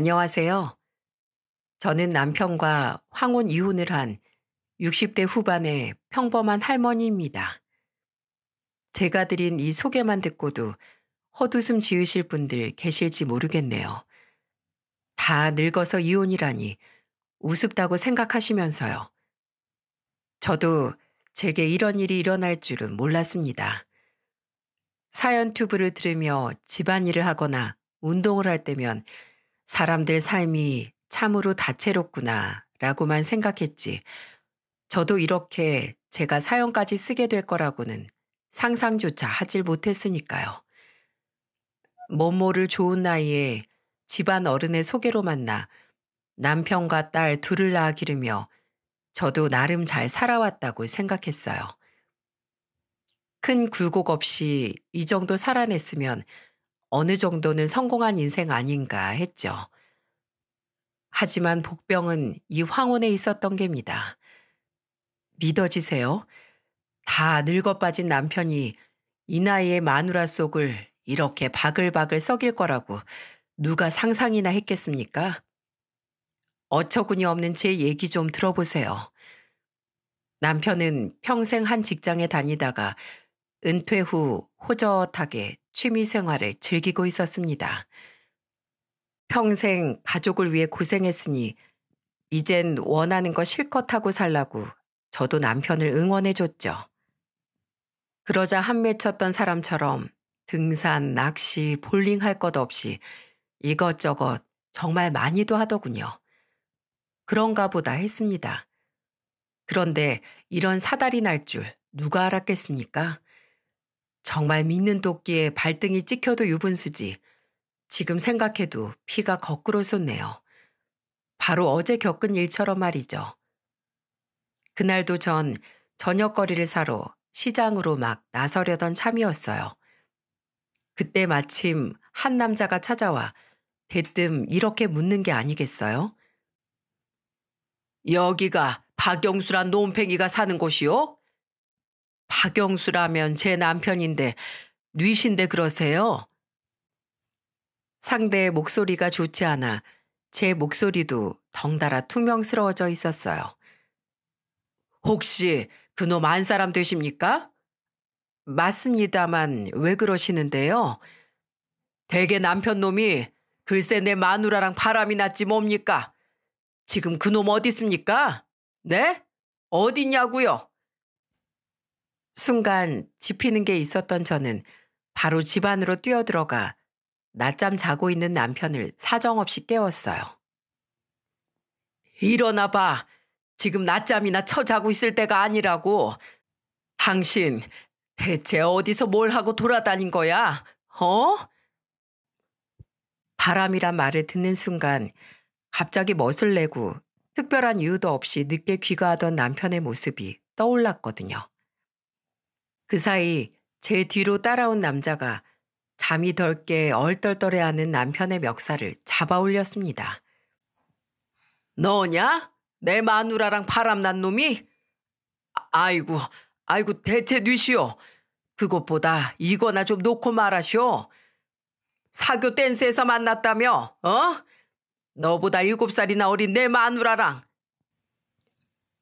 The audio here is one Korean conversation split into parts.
안녕하세요. 저는 남편과 황혼 이혼을 한 60대 후반의 평범한 할머니입니다. 제가 드린 이 소개만 듣고도 헛웃음 지으실 분들 계실지 모르겠네요. 다 늙어서 이혼이라니 우습다고 생각하시면서요. 저도 제게 이런 일이 일어날 줄은 몰랐습니다. 사연 튜브를 들으며 집안일을 하거나 운동을 할 때면 사람들 삶이 참으로 다채롭구나 라고만 생각했지. 저도 이렇게 제가 사연까지 쓰게 될 거라고는 상상조차 하질 못했으니까요. 뭐모를 좋은 나이에 집안 어른의 소개로 만나 남편과 딸 둘을 낳아 기르며 저도 나름 잘 살아왔다고 생각했어요. 큰 굴곡 없이 이 정도 살아냈으면 어느 정도는 성공한 인생 아닌가 했죠. 하지만 복병은 이 황혼에 있었던 겁니다. 믿어지세요? 다 늙어 빠진 남편이 이 나이에 마누라 속을 이렇게 바글바글 썩일 거라고 누가 상상이나 했겠습니까? 어처구니 없는 제 얘기 좀 들어보세요. 남편은 평생 한 직장에 다니다가 은퇴 후 호젓하게 취미 생활을 즐기고 있었습니다. 평생 가족을 위해 고생했으니 이젠 원하는 거 실컷 하고 살라고 저도 남편을 응원해줬죠. 그러자 한맺혔던 사람처럼 등산, 낚시, 볼링 할 것 없이 이것저것 정말 많이도 하더군요. 그런가 보다 했습니다. 그런데 이런 사달이 날 줄 누가 알았겠습니까? 정말 믿는 도끼에 발등이 찍혀도 유분수지. 지금 생각해도 피가 거꾸로 솟네요. 바로 어제 겪은 일처럼 말이죠. 그날도 전 저녁거리를 사러 시장으로 막 나서려던 참이었어요. 그때 마침 한 남자가 찾아와 대뜸 이렇게 묻는 게 아니겠어요? 여기가 박영수란 논팽이가 사는 곳이요? 박영수라면 제 남편인데 뉘신데 그러세요? 상대의 목소리가 좋지 않아 제 목소리도 덩달아 투명스러워져 있었어요. 혹시 그놈 안 사람 되십니까? 맞습니다만 왜 그러시는데요? 대개 남편 놈이 글쎄 내 마누라랑 바람이 났지 뭡니까? 지금 그놈 어디 있습니까? 네? 어디냐고요? 순간 지피는 게 있었던 저는 바로 집 안으로 뛰어들어가 낮잠 자고 있는 남편을 사정없이 깨웠어요. 일어나 봐. 지금 낮잠이나 쳐자고 있을 때가 아니라고. 당신 대체 어디서 뭘 하고 돌아다닌 거야? 어? 바람이란 말을 듣는 순간 갑자기 멋을 내고 특별한 이유도 없이 늦게 귀가하던 남편의 모습이 떠올랐거든요. 그 사이 제 뒤로 따라온 남자가 잠이 덜게 얼떨떨해하는 남편의 멱살을 잡아 올렸습니다. 너냐? 내 마누라랑 바람난 놈이? 아, 아이고, 아이고 대체 뉘시오. 그것보다 이거나 좀 놓고 말하시오. 사교 댄스에서 만났다며, 어? 너보다 일곱 살이나 어린 내 마누라랑.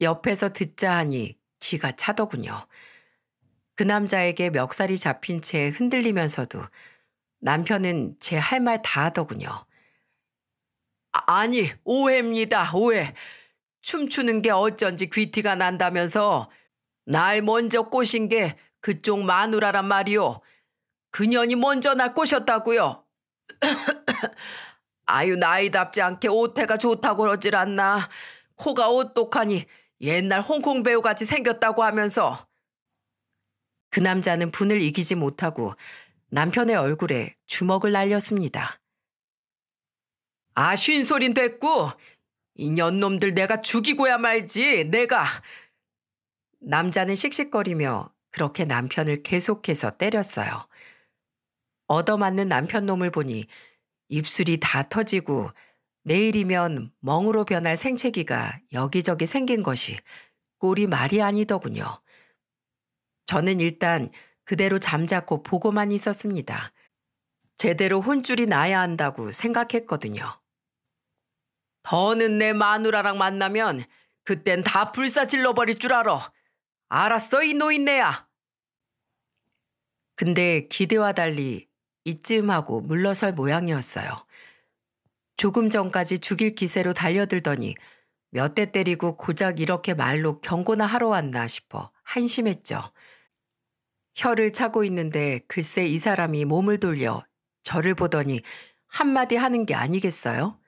옆에서 듣자 하니 기가 차더군요. 그 남자에게 멱살이 잡힌 채 흔들리면서도 남편은 제 할 말 다 하더군요. 아, 아니, 오해입니다, 오해. 춤추는 게 어쩐지 귀티가 난다면서 날 먼저 꼬신 게 그쪽 마누라란 말이오. 그년이 먼저 날 꼬셨다고요. 아유 나이답지 않게 옷태가 좋다고 그러질 않나. 코가 오똑하니 옛날 홍콩 배우같이 생겼다고 하면서 그 남자는 분을 이기지 못하고 남편의 얼굴에 주먹을 날렸습니다. 아쉬운 소린 됐고 이 년놈들 내가 죽이고야 말지 내가 남자는 씩씩거리며 그렇게 남편을 계속해서 때렸어요. 얻어맞는 남편놈을 보니 입술이 다 터지고 내일이면 멍으로 변할 생채기가 여기저기 생긴 것이 꼴이 말이 아니더군요. 저는 일단 그대로 잠자코 보고만 있었습니다. 제대로 혼줄이 나야 한다고 생각했거든요. 더는 내 마누라랑 만나면 그땐 다 불사질러 버릴 줄 알아. 알았어 이 노인네야. 근데 기대와 달리 이쯤하고 물러설 모양이었어요. 조금 전까지 죽일 기세로 달려들더니 몇 대 때리고 고작 이렇게 말로 경고나 하러 왔나 싶어 한심했죠. 혀를 차고 있는데 글쎄 이 사람이 몸을 돌려 저를 보더니 한마디 하는 게 아니겠어요?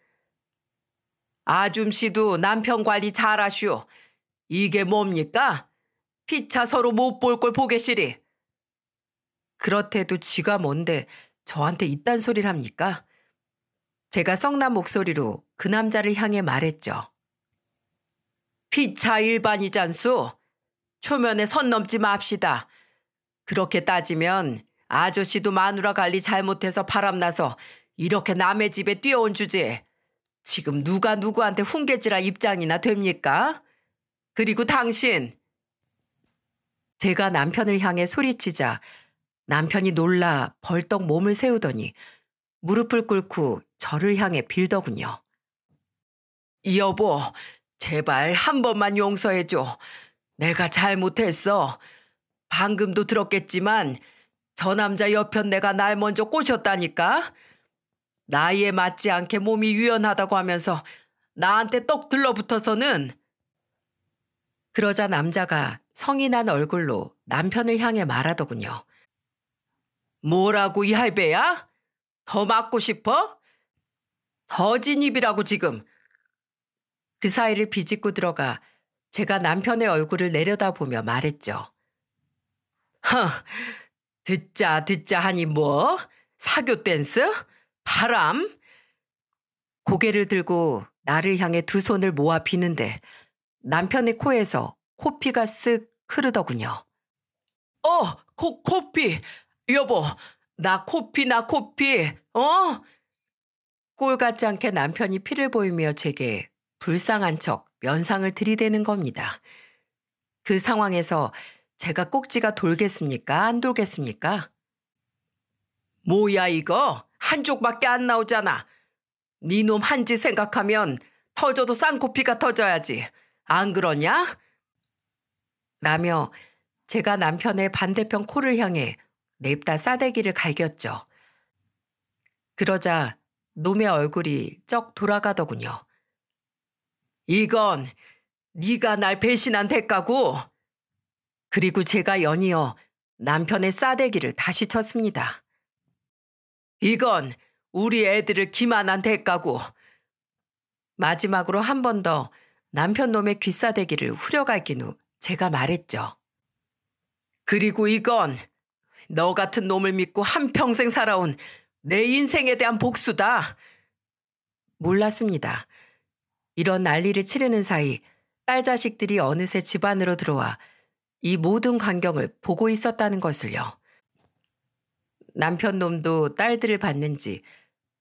아줌씨도 남편 관리 잘하시오. 이게 뭡니까? 피차 서로 못 볼 걸 보게시리. 그렇대도 지가 뭔데 저한테 이딴 소리를 합니까? 제가 성난 목소리로 그 남자를 향해 말했죠. 피차 일반이잔수. 초면에 선 넘지 맙시다. 그렇게 따지면 아저씨도 마누라 관리 잘못해서 바람나서 이렇게 남의 집에 뛰어온 주제 지금 누가 누구한테 훈계질할 입장이나 됩니까? 그리고 당신! 제가 남편을 향해 소리치자 남편이 놀라 벌떡 몸을 세우더니 무릎을 꿇고 저를 향해 빌더군요. 여보, 제발 한 번만 용서해줘. 내가 잘못했어. 방금도 들었겠지만 저 남자 옆편 내가 날 먼저 꼬셨다니까. 나이에 맞지 않게 몸이 유연하다고 하면서 나한테 떡 들러붙어서는 그러자 남자가 성이 난 얼굴로 남편을 향해 말하더군요. 뭐라고 이 할배야? 더 맞고 싶어? 더 진입이라고 지금. 그 사이를 비집고 들어가 제가 남편의 얼굴을 내려다보며 말했죠. 허, 듣자 듣자 하니 뭐? 사교 댄스? 바람? 고개를 들고 나를 향해 두 손을 모아 비는데 남편의 코에서 코피가 쓱 흐르더군요. 어, 코, 코피. 여보, 나 코피, 나 코피. 어? 꼴 같지 않게 남편이 피를 보이며 제게 불쌍한 척 면상을 들이대는 겁니다. 그 상황에서 제가 꼭지가 돌겠습니까? 안 돌겠습니까? 뭐야 이거? 한쪽밖에 안 나오잖아. 니놈 네 한지 생각하면 터져도 쌍코피가 터져야지. 안 그러냐? 라며 제가 남편의 반대편 코를 향해 냅다 싸대기를 갈겼죠. 그러자 놈의 얼굴이 쩍 돌아가더군요. 이건 네가 날 배신한 대가고 그리고 제가 연이어 남편의 싸대기를 다시 쳤습니다. 이건 우리 애들을 기만한 대가고. 마지막으로 한 번 더 남편 놈의 귀싸대기를 후려갈긴 후 제가 말했죠. 그리고 이건 너 같은 놈을 믿고 한평생 살아온 내 인생에 대한 복수다. 몰랐습니다. 이런 난리를 치르는 사이 딸 자식들이 어느새 집안으로 들어와 이 모든 광경을 보고 있었다는 것을요. 남편 놈도 딸들을 봤는지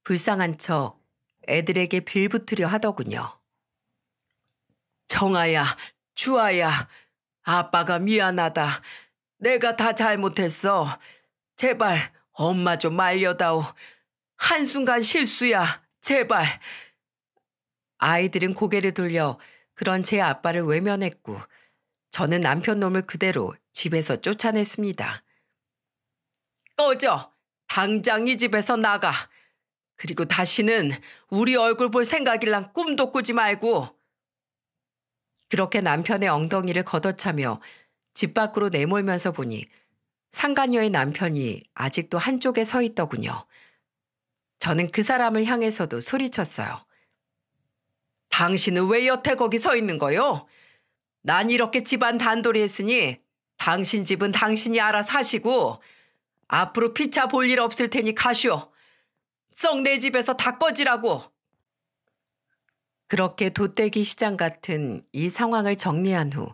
불쌍한 척 애들에게 빌붙으려 하더군요. 정아야, 주아야, 아빠가 미안하다. 내가 다 잘못했어. 제발 엄마 좀 말려다오. 한순간 실수야. 제발. 아이들은 고개를 돌려 그런 제 아빠를 외면했고 저는 남편 놈을 그대로 집에서 쫓아냈습니다. 꺼져! 당장 이 집에서 나가! 그리고 다시는 우리 얼굴 볼 생각이란 꿈도 꾸지 말고! 그렇게 남편의 엉덩이를 걷어차며 집 밖으로 내몰면서 보니 상간녀의 남편이 아직도 한쪽에 서 있더군요. 저는 그 사람을 향해서도 소리쳤어요. 당신은 왜 여태 거기 서 있는 거요? 난 이렇게 집안 단돌이 했으니 당신 집은 당신이 알아 사시고 앞으로 피차 볼 일 없을 테니 가시오. 썩 내 집에서 다 꺼지라고. 그렇게 도대기 시장 같은 이 상황을 정리한 후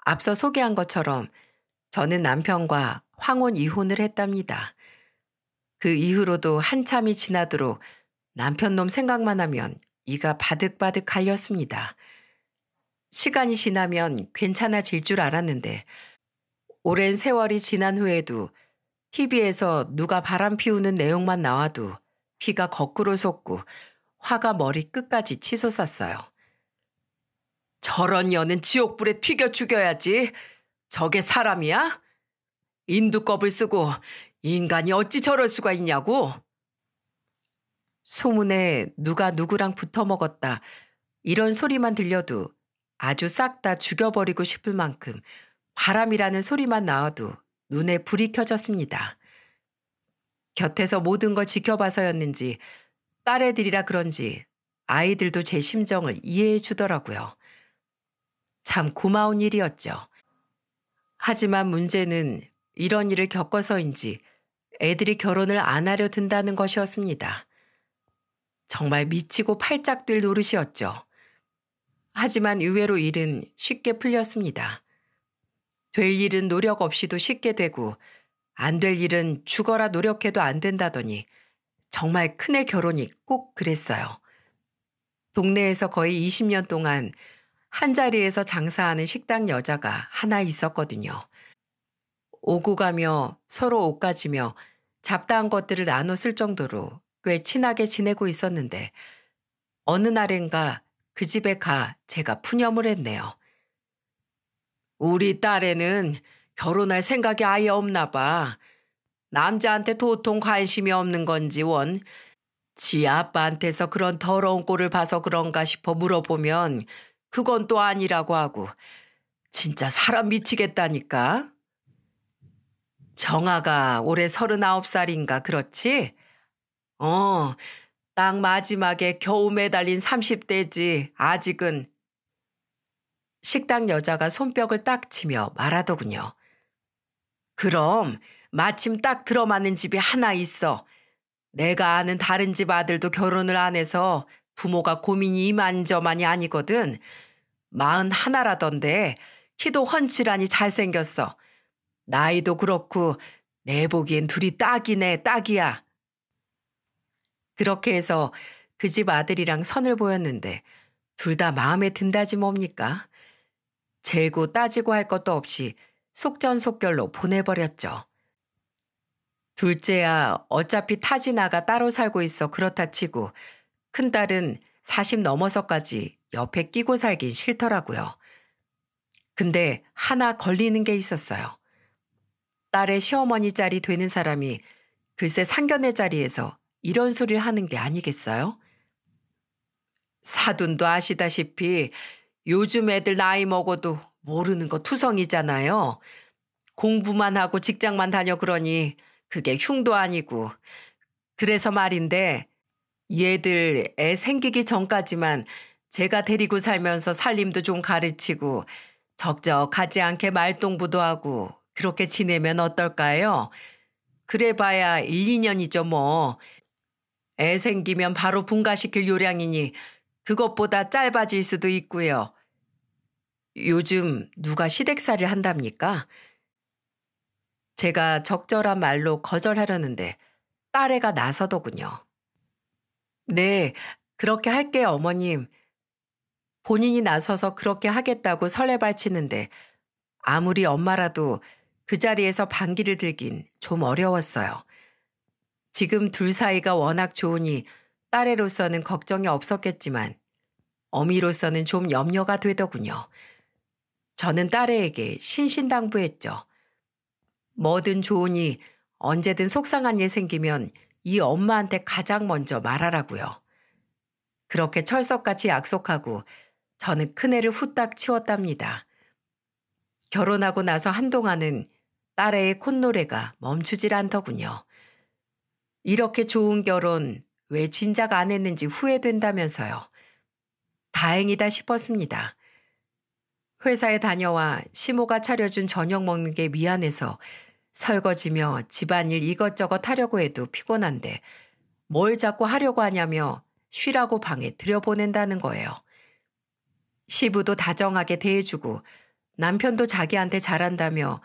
앞서 소개한 것처럼 저는 남편과 황혼 이혼을 했답니다. 그 이후로도 한참이 지나도록 남편놈 생각만 하면 이가 바득바득 갈렸습니다. 시간이 지나면 괜찮아질 줄 알았는데 오랜 세월이 지난 후에도 TV에서 누가 바람 피우는 내용만 나와도 피가 거꾸로 솟고 화가 머리 끝까지 치솟았어요. 저런 여는 지옥불에 튀겨 죽여야지. 저게 사람이야? 인두껍을 쓰고 인간이 어찌 저럴 수가 있냐고. 소문에 누가 누구랑 붙어 먹었다. 이런 소리만 들려도 아주 싹 다 죽여버리고 싶을 만큼 바람이라는 소리만 나와도 눈에 불이 켜졌습니다. 곁에서 모든 걸 지켜봐서였는지 딸애들이라 그런지 아이들도 제 심정을 이해해 주더라고요. 참 고마운 일이었죠. 하지만 문제는 이런 일을 겪어서인지 애들이 결혼을 안 하려 든다는 것이었습니다. 정말 미치고 팔짝 뛸 노릇이었죠. 하지만 의외로 일은 쉽게 풀렸습니다. 될 일은 노력 없이도 쉽게 되고 안 될 일은 죽어라 노력해도 안 된다더니 정말 큰애 결혼이 꼭 그랬어요. 동네에서 거의 20년 동안 한 자리에서 장사하는 식당 여자가 하나 있었거든요. 오고 가며 서로 옷 가지며 잡다한 것들을 나눠 쓸 정도로 꽤 친하게 지내고 있었는데 어느 날엔가 그 집에 가 제가 푸념을 했네요. 우리 딸에는 결혼할 생각이 아예 없나 봐. 남자한테 도통 관심이 없는 건지 원. 지 아빠한테서 그런 더러운 꼴을 봐서 그런가 싶어 물어보면 그건 또 아니라고 하고 진짜 사람 미치겠다니까. 정아가 올해 서른아홉 살인가 그렇지? 어, 딱 마지막에 겨우 매달린 30대지 아직은 식당 여자가 손뼉을 딱 치며 말하더군요. 그럼 마침 딱 들어맞는 집이 하나 있어. 내가 아는 다른 집 아들도 결혼을 안 해서 부모가 고민이 이만저만이 아니거든. 마흔 하나라던데 키도 헌칠하니 잘생겼어. 나이도 그렇고 내 보기엔 둘이 딱이네 딱이야. 그렇게 해서 그 집 아들이랑 선을 보였는데 둘 다 마음에 든다지 뭡니까? 재고 따지고 할 것도 없이 속전속결로 보내버렸죠. 둘째야 어차피 타지나가 따로 살고 있어 그렇다 치고 큰딸은 40 넘어서까지 옆에 끼고 살긴 싫더라고요. 근데 하나 걸리는 게 있었어요. 딸의 시어머니 자리 되는 사람이 글쎄 상견례 자리에서 이런 소리를 하는 게 아니겠어요? 사돈도 아시다시피 요즘 애들 나이 먹어도 모르는 거 투성이잖아요. 공부만 하고 직장만 다녀 그러니 그게 흉도 아니고. 그래서 말인데 얘들 애 생기기 전까지만 제가 데리고 살면서 살림도 좀 가르치고 적적하지 않게 말동부도 하고 그렇게 지내면 어떨까요? 그래봐야 1, 2년이죠 뭐. 애 생기면 바로 분가시킬 요량이니 그것보다 짧아질 수도 있고요. 요즘 누가 시댁살이 한답니까? 제가 적절한 말로 거절하려는데 딸애가 나서더군요. 네, 그렇게 할게요, 어머님. 본인이 나서서 그렇게 하겠다고 설레발치는데 아무리 엄마라도 그 자리에서 반기를 들긴 좀 어려웠어요. 지금 둘 사이가 워낙 좋으니 딸애로서는 걱정이 없었겠지만 어미로서는 좀 염려가 되더군요. 저는 딸애에게 신신당부했죠. 뭐든 좋으니 언제든 속상한 일 생기면 이 엄마한테 가장 먼저 말하라고요. 그렇게 철석같이 약속하고 저는 큰애를 후딱 치웠답니다. 결혼하고 나서 한동안은 딸애의 콧노래가 멈추질 않더군요. 이렇게 좋은 결혼 왜 진작 안 했는지 후회된다면서요. 다행이다 싶었습니다. 회사에 다녀와 시모가 차려준 저녁 먹는 게 미안해서 설거지며 집안일 이것저것 하려고 해도 피곤한데 뭘 자꾸 하려고 하냐며 쉬라고 방에 들여보낸다는 거예요. 시부도 다정하게 대해주고 남편도 자기한테 잘한다며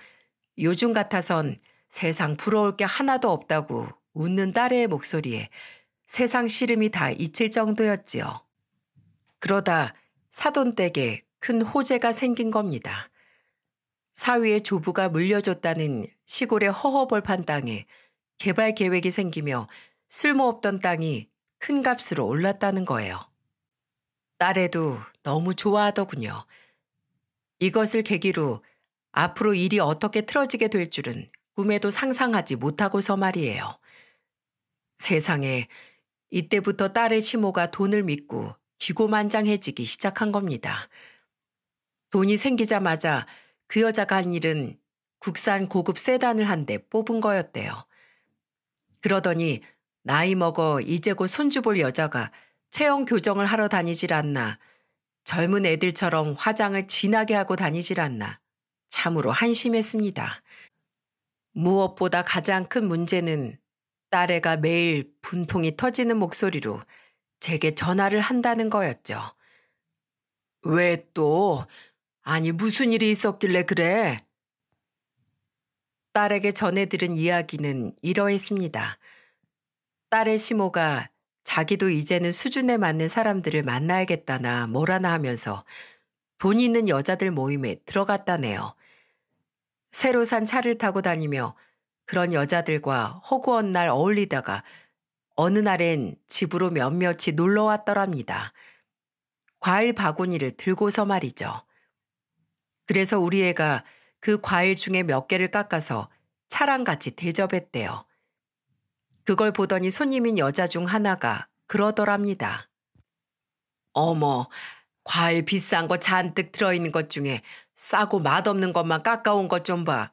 요즘 같아선 세상 부러울 게 하나도 없다고 웃는 딸의 목소리에 세상 시름이 다 잊힐 정도였지요. 그러다 사돈 댁에 큰 호재가 생긴 겁니다. 사위의 조부가 물려줬다는 시골의 허허벌판 땅에 개발 계획이 생기며 쓸모없던 땅이 큰 값으로 올랐다는 거예요. 딸에도 너무 좋아하더군요. 이것을 계기로 앞으로 일이 어떻게 틀어지게 될 줄은 꿈에도 상상하지 못하고서 말이에요. 세상에 이때부터 딸의 치모가 돈을 믿고 기고만장해지기 시작한 겁니다. 돈이 생기자마자 그 여자가 한 일은 국산 고급 세단을 한 대 뽑은 거였대요. 그러더니 나이 먹어 이제 곧 손주 볼 여자가 체형 교정을 하러 다니질 않나, 젊은 애들처럼 화장을 진하게 하고 다니질 않나, 참으로 한심했습니다. 무엇보다 가장 큰 문제는 딸애가 매일 분통이 터지는 목소리로 제게 전화를 한다는 거였죠. 왜 또? 아니, 무슨 일이 있었길래 그래? 딸에게 전해들은 이야기는 이러했습니다. 딸의 시모가 자기도 이제는 수준에 맞는 사람들을 만나야겠다나 뭐라나 하면서 돈 있는 여자들 모임에 들어갔다네요. 새로 산 차를 타고 다니며 그런 여자들과 허구한 날 어울리다가 어느 날엔 집으로 몇몇이 놀러 왔더랍니다. 과일 바구니를 들고서 말이죠. 그래서 우리 애가 그 과일 중에 몇 개를 깎아서 차랑 같이 대접했대요. 그걸 보더니 손님인 여자 중 하나가 그러더랍니다. 어머, 과일 비싼 거 잔뜩 들어있는 것 중에 싸고 맛없는 것만 깎아온 것 좀 봐.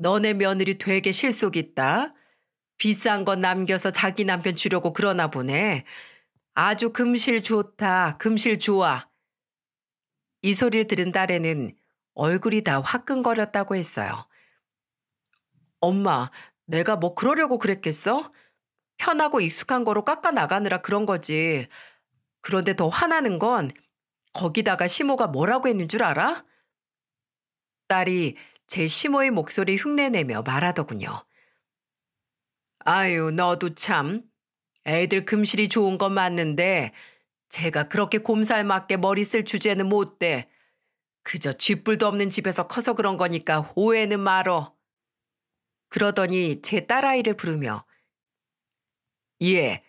너네 며느리 되게 실속 있다. 비싼 건 남겨서 자기 남편 주려고 그러나 보네. 아주 금실 좋다. 금실 좋아. 이 소리를 들은 딸에는 얼굴이 다 화끈거렸다고 했어요. 엄마, 내가 뭐 그러려고 그랬겠어? 편하고 익숙한 거로 깎아 나가느라 그런 거지. 그런데 더 화나는 건 거기다가 시모가 뭐라고 했는 줄 알아? 딸이 제시모의 목소리 흉내내며 말하더군요. 아유, 너도 참. 애들 금실이 좋은 건 맞는데 제가 그렇게 곰살맞게 머리 쓸 주제는 못 돼. 그저 쥐뿔도 없는 집에서 커서 그런 거니까 오해는 말어. 그러더니 제 딸아이를 부르며 예,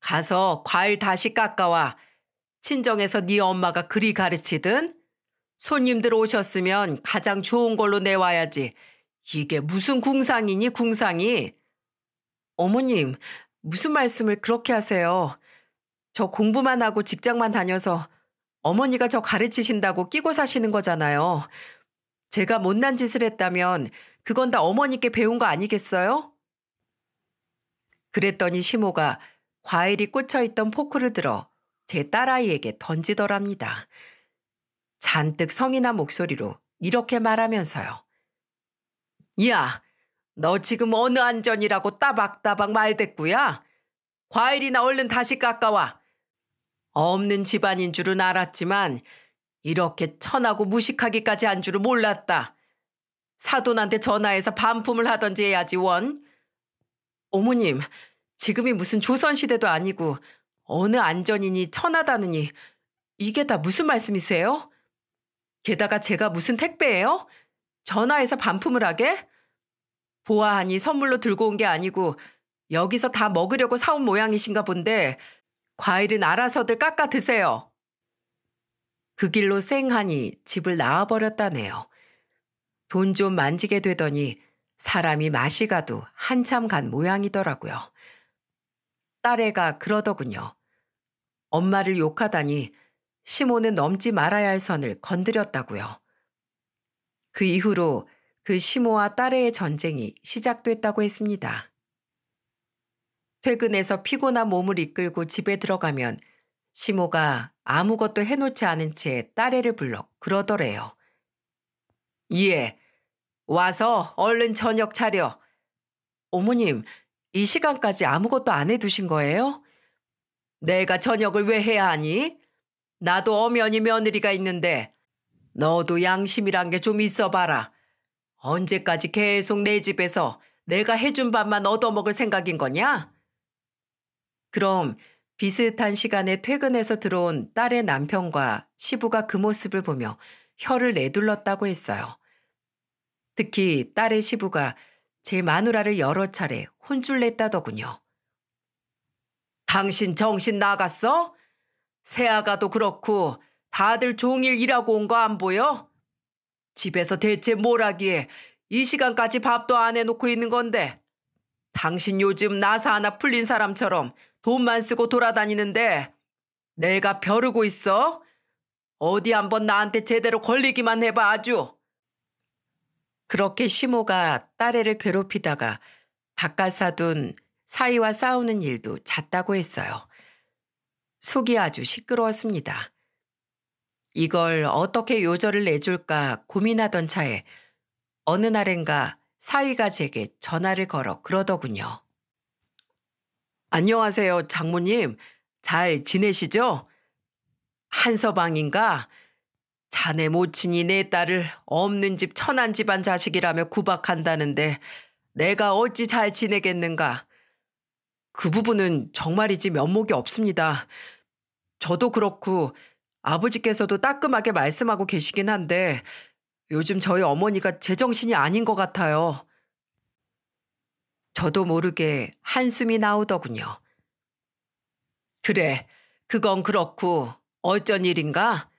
가서 과일 다시 깎아와. 친정에서 네 엄마가 그리 가르치든 손님들 오셨으면 가장 좋은 걸로 내와야지. 이게 무슨 궁상이니, 궁상이? 어머님, 무슨 말씀을 그렇게 하세요? 저 공부만 하고 직장만 다녀서 어머니가 저 가르치신다고 끼고 사시는 거잖아요. 제가 못난 짓을 했다면 그건 다 어머니께 배운 거 아니겠어요? 그랬더니 시모가 과일이 꽂혀 있던 포크를 들어 제 딸아이에게 던지더랍니다. 잔뜩 성이 난 목소리로 이렇게 말하면서요. 야, 너 지금 어느 안전이라고 따박따박 말댔구야? 과일이나 얼른 다시 깎아와. 없는 집안인 줄은 알았지만 이렇게 천하고 무식하기까지 한 줄은 몰랐다. 사돈한테 전화해서 반품을 하던지 해야지 원. 어머님, 지금이 무슨 조선시대도 아니고 어느 안전이니 천하다느니 이게 다 무슨 말씀이세요? 게다가 제가 무슨 택배예요? 전화해서 반품을 하게? 보아하니 선물로 들고 온 게 아니고 여기서 다 먹으려고 사온 모양이신가 본데 과일은 알아서들 깎아 드세요. 그 길로 쌩하니 집을 나와버렸다네요. 돈 좀 만지게 되더니 사람이 맛이 가도 한참 간 모양이더라고요. 딸애가 그러더군요. 엄마를 욕하다니 시몬은 넘지 말아야 할 선을 건드렸다고요. 그 이후로 그 시모와 딸의 전쟁이 시작됐다고 했습니다. 퇴근해서 피곤한 몸을 이끌고 집에 들어가면 시모가 아무것도 해놓지 않은 채 딸애를 불러 그러더래요. 예, 와서 얼른 저녁 차려. 어머님, 이 시간까지 아무것도 안 해두신 거예요? 내가 저녁을 왜 해야 하니? 나도 엄연히 며느리가 있는데 너도 양심이란 게 좀 있어봐라. 언제까지 계속 내 집에서 내가 해준 밥만 얻어먹을 생각인 거냐? 그럼 비슷한 시간에 퇴근해서 들어온 딸의 남편과 시부가 그 모습을 보며 혀를 내둘렀다고 했어요. 특히 딸의 시부가 제 마누라를 여러 차례 혼쭐 냈다더군요. 당신 정신 나갔어? 새아가도 그렇고 다들 종일 일하고 온 거 안 보여? 집에서 대체 뭘 하기에 이 시간까지 밥도 안 해놓고 있는 건데 당신 요즘 나사 하나 풀린 사람처럼 돈만 쓰고 돌아다니는데 내가 벼르고 있어? 어디 한번 나한테 제대로 걸리기만 해봐 아주. 그렇게 시모가 딸애를 괴롭히다가 바깥 사둔 사이와 싸우는 일도 잦다고 했어요. 속이 아주 시끄러웠습니다. 이걸 어떻게 요절을 내줄까 고민하던 차에 어느 날엔가 사위가 제게 전화를 걸어 그러더군요. 안녕하세요, 장모님. 잘 지내시죠? 한서방인가? 자네 모친이 내 딸을 없는 집 천한 집안 자식이라며 구박한다는데 내가 어찌 잘 지내겠는가? 그 부분은 정말이지 면목이 없습니다. 저도 그렇고 아버지께서도 따끔하게 말씀하고 계시긴 한데 요즘 저희 어머니가 제정신이 아닌 것 같아요. 저도 모르게 한숨이 나오더군요. 그래, 그건 그렇고 어쩐 일인가?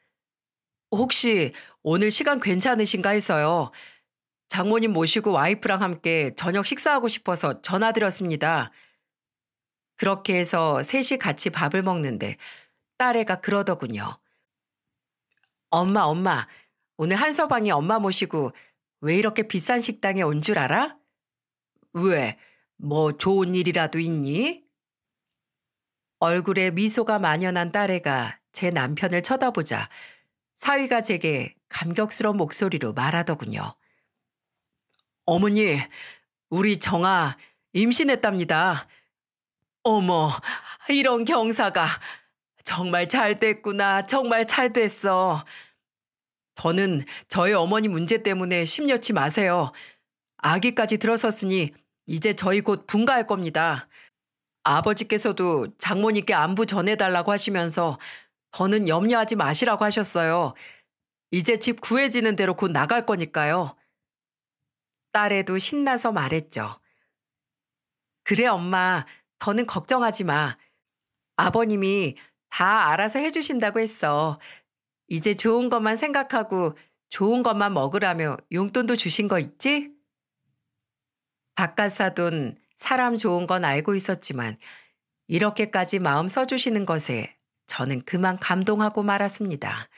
혹시 오늘 시간 괜찮으신가 해서요. 장모님 모시고 와이프랑 함께 저녁 식사하고 싶어서 전화드렸습니다. 그렇게 해서 셋이 같이 밥을 먹는데 딸애가 그러더군요. 엄마, 엄마, 오늘 한서방이 엄마 모시고 왜 이렇게 비싼 식당에 온 줄 알아? 왜? 뭐 좋은 일이라도 있니? 얼굴에 미소가 만연한 딸애가 제 남편을 쳐다보자 사위가 제게 감격스러운 목소리로 말하더군요. 어머니, 우리 정아 임신했답니다. 어머, 이런 경사가 정말 잘 됐구나. 정말 잘 됐어. 더는 저희 어머니 문제 때문에 심려치 마세요. 아기까지 들어섰으니 이제 저희 곧 분가할 겁니다. 아버지께서도 장모님께 안부 전해달라고 하시면서 더는 염려하지 마시라고 하셨어요. 이제 집 구해지는 대로 곧 나갈 거니까요. 딸에도 신나서 말했죠. 그래, 엄마. 더는 걱정하지 마. 아버님이 다 알아서 해주신다고 했어. 이제 좋은 것만 생각하고 좋은 것만 먹으라며 용돈도 주신 거 있지? 바깥 사돈 사람 좋은 건 알고 있었지만 이렇게까지 마음 써주시는 것에 저는 그만 감동하고 말았습니다.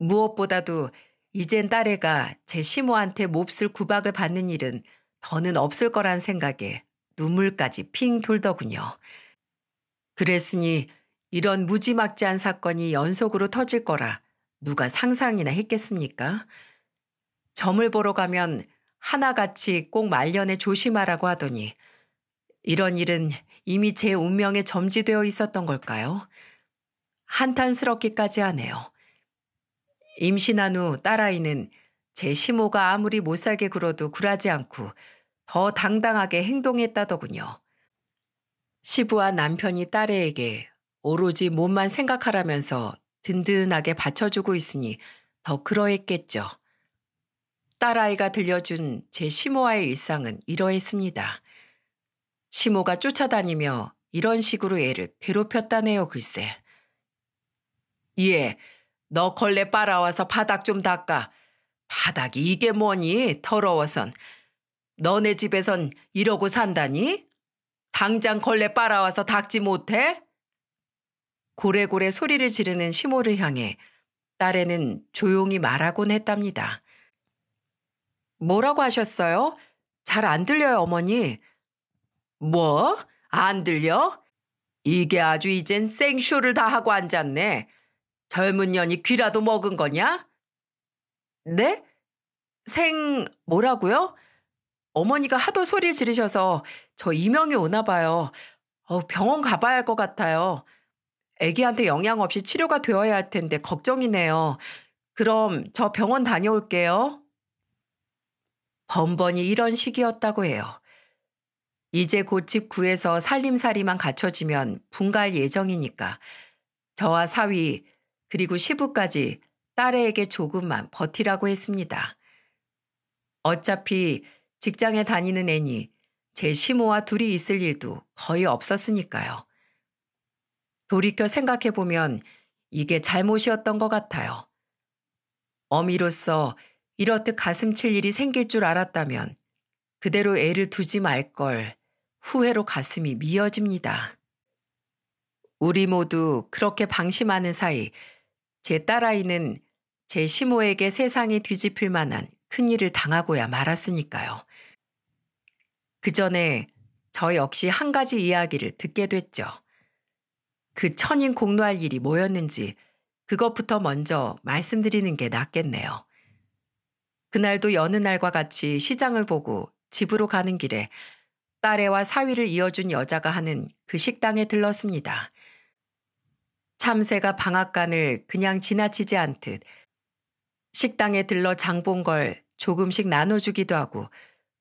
무엇보다도 이젠 딸애가 제 시모한테 몹쓸 구박을 받는 일은 더는 없을 거란 생각에 눈물까지 핑 돌더군요. 그랬으니 이런 무지막지한 사건이 연속으로 터질 거라 누가 상상이나 했겠습니까? 점을 보러 가면 하나같이 꼭 말년에 조심하라고 하더니 이런 일은 이미 제 운명에 점지되어 있었던 걸까요? 한탄스럽기까지 하네요. 임신한 후 딸아이는 제 시모가 아무리 못 살게 굴어도 굴하지 않고 더 당당하게 행동했다더군요. 시부와 남편이 딸에게 오로지 몸만 생각하라면서 든든하게 받쳐주고 있으니 더 그러했겠죠. 딸아이가 들려준 제 시모와의 일상은 이러했습니다. 시모가 쫓아다니며 이런 식으로 애를 괴롭혔다네요, 글쎄. 예, 너 걸레 빨아와서 바닥 좀 닦아. 바닥이 이게 뭐니? 더러워선. 너네 집에선 이러고 산다니? 당장 걸레 빨아와서 닦지 못해? 고래고래 소리를 지르는 시모를 향해 딸에는 조용히 말하곤 했답니다. 뭐라고 하셨어요? 잘 안 들려요, 어머니. 뭐? 안 들려? 이게 아주 이젠 생쇼를 다 하고 앉았네. 젊은 년이 귀라도 먹은 거냐? 네? 생 뭐라고요? 어머니가 하도 소리를 지르셔서 저 이명이 오나 봐요. 어, 병원 가봐야 할 것 같아요. 아기한테 영향 없이 치료가 되어야 할 텐데 걱정이네요. 그럼 저 병원 다녀올게요. 번번이 이런 식이었다고 해요. 이제 곧 집 구에서 살림살이만 갖춰지면 분갈 예정이니까 저와 사위 그리고 시부까지 딸애에게 조금만 버티라고 했습니다. 어차피 직장에 다니는 애니 제 시모와 둘이 있을 일도 거의 없었으니까요. 돌이켜 생각해 보면 이게 잘못이었던 것 같아요. 어미로서 이렇듯 가슴 칠 일이 생길 줄 알았다면 그대로 애를 두지 말 걸 후회로 가슴이 미어집니다. 우리 모두 그렇게 방심하는 사이 제 딸아이는 제 시모에게 세상이 뒤집힐 만한 큰일을 당하고야 말았으니까요. 그 전에 저 역시 한 가지 이야기를 듣게 됐죠. 그 천인 공로할 일이 뭐였는지 그것부터 먼저 말씀드리는 게 낫겠네요. 그날도 여느 날과 같이 시장을 보고 집으로 가는 길에 딸애와 사위를 이어준 여자가 하는 그 식당에 들렀습니다. 참새가 방앗간을 그냥 지나치지 않듯 식당에 들러 장본걸 조금씩 나눠주기도 하고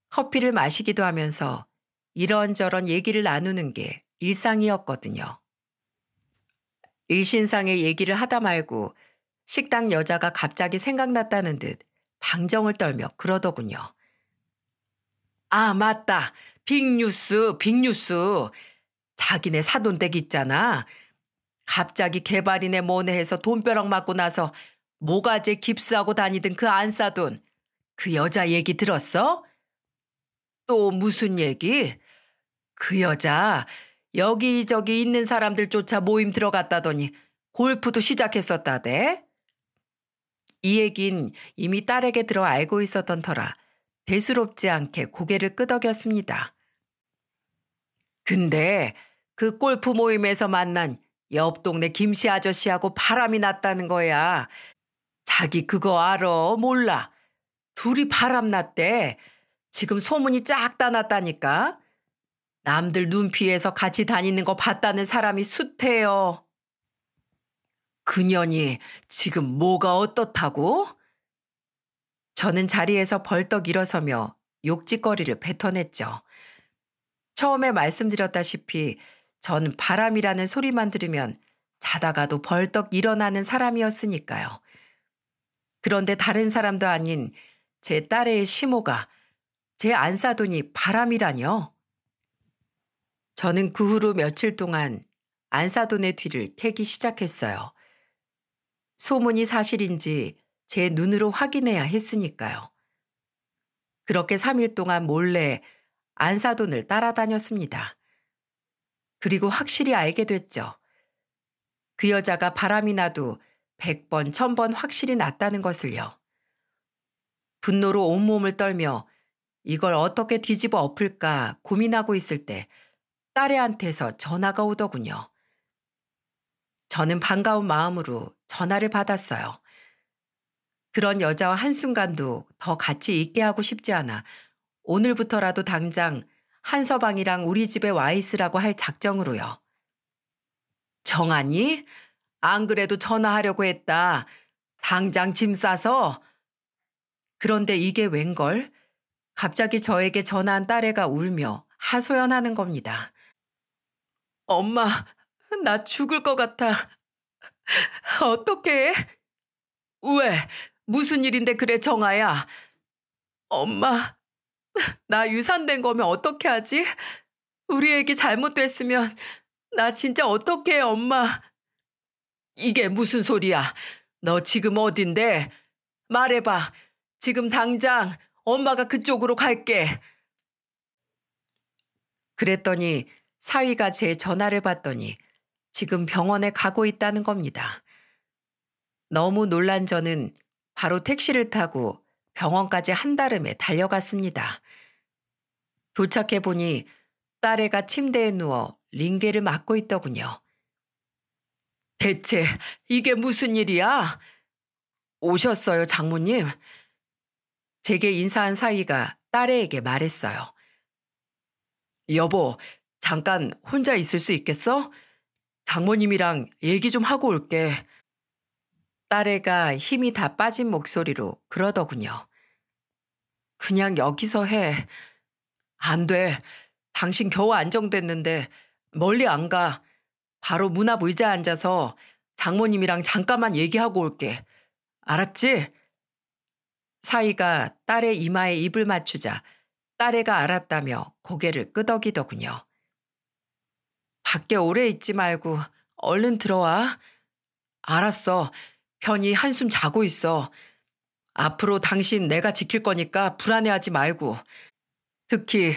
커피를 마시기도 하면서 이런저런 얘기를 나누는 게 일상이었거든요. 일신상의 얘기를 하다 말고 식당 여자가 갑자기 생각났다는 듯 방정을 떨며 그러더군요. 아, 맞다. 빅뉴스, 빅뉴스. 자기네 사돈댁 있잖아. 갑자기 개발인의 뭐네 해서 돈벼락 맞고 나서 모가지 깁스하고 다니던 그안사돈그 여자 얘기 들었어? 또 무슨 얘기? 그 여자 여기저기 있는 사람들조차 모임 들어갔다더니 골프도 시작했었다대. 이 얘긴 이미 딸에게 들어 알고 있었던 터라 대수롭지 않게 고개를 끄덕였습니다. 근데 그 골프 모임에서 만난 옆 동네 김씨 아저씨하고 바람이 났다는 거야. 자기 그거 알아? 몰라. 둘이 바람 났대. 지금 소문이 쫙 따났다니까. 남들 눈 피해서 같이 다니는 거 봤다는 사람이 숱해요. 그년이 지금 뭐가 어떻다고? 저는 자리에서 벌떡 일어서며 욕짓거리를 뱉어냈죠. 처음에 말씀드렸다시피 전 바람이라는 소리만 들으면 자다가도 벌떡 일어나는 사람이었으니까요. 그런데 다른 사람도 아닌 제 딸의 시모가 제 안사돈이 바람이라뇨. 저는 그 후로 며칠 동안 안사돈의 뒤를 캐기 시작했어요. 소문이 사실인지 제 눈으로 확인해야 했으니까요. 그렇게 3일 동안 몰래 안사돈을 따라다녔습니다. 그리고 확실히 알게 됐죠. 그 여자가 바람이 나도 100번, 1000번 확실히 났다는 것을요. 분노로 온몸을 떨며 이걸 어떻게 뒤집어 엎을까 고민하고 있을 때 딸애한테서 전화가 오더군요. 저는 반가운 마음으로 전화를 받았어요. 그런 여자와 한순간도 더 같이 있게 하고 싶지 않아 오늘부터라도 당장 한서방이랑 우리 집에 와 있으라고 할 작정으로요. 정하니? 안 그래도 전화하려고 했다. 당장 짐 싸서. 그런데 이게 웬걸? 갑자기 저에게 전화한 딸애가 울며 하소연하는 겁니다. 엄마, 나 죽을 것 같아. 어떻게 해? 왜? 무슨 일인데 그래, 정아야? 엄마, 나 유산된 거면 어떻게 하지? 우리 애기 잘못됐으면 나 진짜 어떻게 해, 엄마? 이게 무슨 소리야? 너 지금 어딘데? 말해봐. 지금 당장 엄마가 그쪽으로 갈게. 그랬더니 사위가 제 전화를 받더니 지금 병원에 가고 있다는 겁니다. 너무 놀란 저는 바로 택시를 타고 병원까지 한달음에 달려갔습니다. 도착해 보니 딸애가 침대에 누워 링게를 맞고 있더군요. 대체 이게 무슨 일이야? 오셨어요, 장모님. 제게 인사한 사위가 딸애에게 말했어요. 여보, 잠깐 혼자 있을 수 있겠어? 장모님이랑 얘기 좀 하고 올게. 딸애가 힘이 다 빠진 목소리로 그러더군요. 그냥 여기서 해. 안 돼. 당신 겨우 안정됐는데 멀리 안 가. 바로 문 앞 의자 에 앉아서 장모님이랑 잠깐만 얘기하고 올게. 알았지? 사이가 딸의 이마에 입을 맞추자 딸애가 알았다며 고개를 끄덕이더군요. 밖에 오래 있지 말고 얼른 들어와. 알았어. 편히 한숨 자고 있어. 앞으로 당신 내가 지킬 거니까 불안해하지 말고. 특히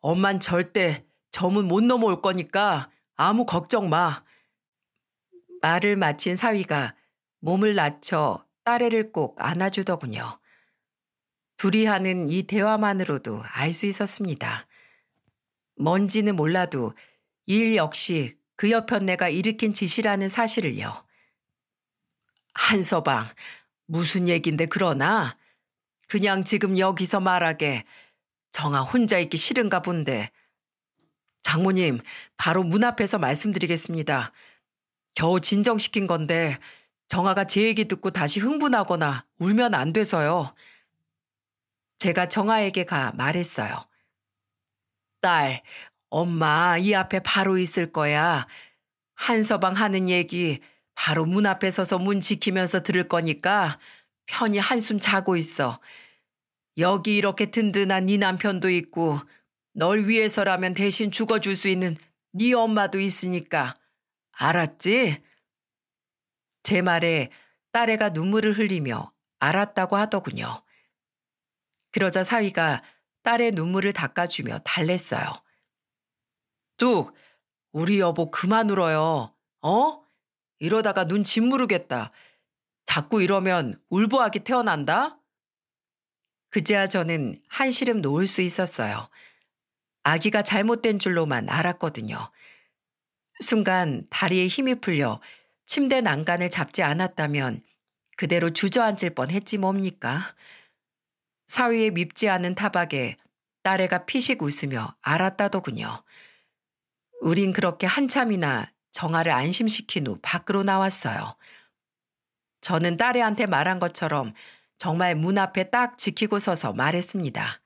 엄만 절대 점은 못 넘어올 거니까 아무 걱정 마. 말을 마친 사위가 몸을 낮춰 딸애를 꼭 안아주더군요. 둘이 하는 이 대화만으로도 알 수 있었습니다. 뭔지는 몰라도 일 역시 그 옆에 내가 일으킨 짓이라는 사실을요. 한서방, 무슨 얘긴데 그러나? 그냥 지금 여기서 말하게. 정아 혼자 있기 싫은가 본데. 장모님, 바로 문 앞에서 말씀드리겠습니다. 겨우 진정시킨 건데 정아가 제 얘기 듣고 다시 흥분하거나 울면 안 돼서요. 제가 정아에게 가 말했어요. 딸, 엄마 이 앞에 바로 있을 거야. 한서방 하는 얘기 바로 문 앞에 서서 문 지키면서 들을 거니까 편히 한숨 자고 있어. 여기 이렇게 든든한 네 남편도 있고 널 위해서라면 대신 죽어줄 수 있는 네 엄마도 있으니까 알았지? 제 말에 딸애가 눈물을 흘리며 알았다고 하더군요. 그러자 사위가 딸의 눈물을 닦아주며 달랬어요. 뚝, 우리 여보 그만 울어요. 어? 이러다가 눈 짓무르겠다. 자꾸 이러면 울보하기 태어난다? 그제야 저는 한시름 놓을 수 있었어요. 아기가 잘못된 줄로만 알았거든요. 순간 다리에 힘이 풀려 침대 난간을 잡지 않았다면 그대로 주저앉을 뻔 했지 뭡니까? 사위의 밉지 않은 타박에 딸애가 피식 웃으며 알았다더군요. 우린 그렇게 한참이나 정아를 안심시킨 후 밖으로 나왔어요. 저는 딸애한테 말한 것처럼 정말 문 앞에 딱 지키고 서서 말했습니다.